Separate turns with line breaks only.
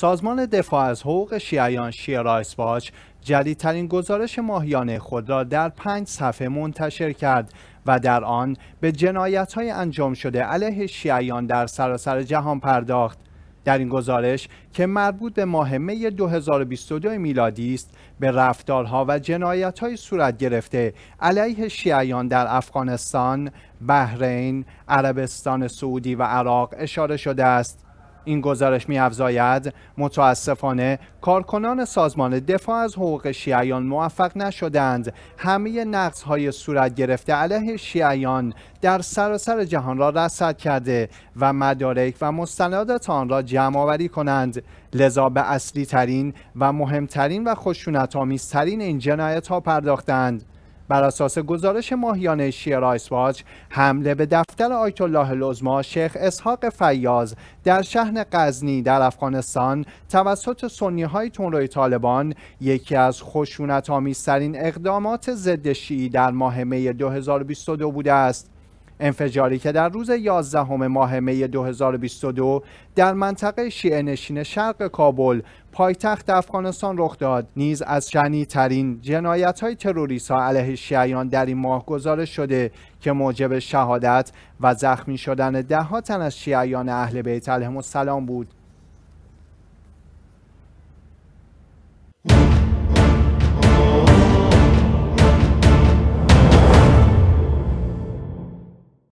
سازمان دفاع از حقوق شیعیان رایس باش جدیدترین گزارش ماهیانه خود را در پنج صفحه منتشر کرد و در آن به جنایت های انجام شده علیه شیعیان در سراسر جهان پرداخت. در این گزارش که مربوط به ماه می 2022 میلادی است به رفتارها و های صورت گرفته علیه شیعیان در افغانستان، بحرین، عربستان سعودی و عراق اشاره شده است. این گزارش میافزاید متاسفانه کارکنان سازمان دفاع از حقوق شیعیان موفق نشدند همه نقص های صورت گرفته علیه شیعیان در سراسر جهان را رصد کرده و مدارک و مستندات آن را جمع آوری کنند لذا به اصلی ترین و مهمترین و خشونت این جنایت ها پرداختند بر اساس گزارش ماهیانه شیر آیسواج حمله به دفتر آیت الله لزما شیخ اسحاق فیاض در شهر غزنی در افغانستان توسط سنی های تونروی طالبان یکی از خشونت آمیزترین اقدامات ضد شیعی در ماه می 2022 بوده است انفجاری که در روز 11 همه ماه می 2022 در منطقه شیعه نشین شرق کابل پایتخت افغانستان رخ داد نیز از شنی ترین جنایت های تروریس ها علیه شیعیان در این ماه گزارش شده که موجب شهادت و زخمی شدن ده ها تن از شیعیان اهل بیت علیهم السلام بود